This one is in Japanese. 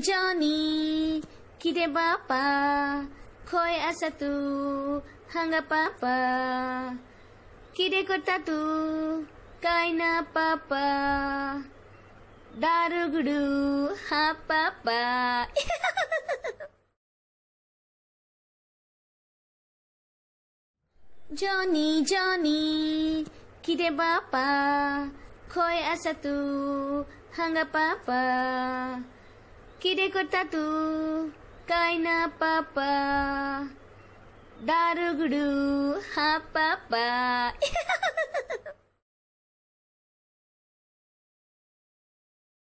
Johnny, kide bapa, koi asatu, hanga papa. Kide kotatu, kaina papa. Darugudu, ha papa. ジョニー、ジョニー、キデバパ、声朝と、ハンガパパ。tire cortatu, caina papa, darugudu, ha papa.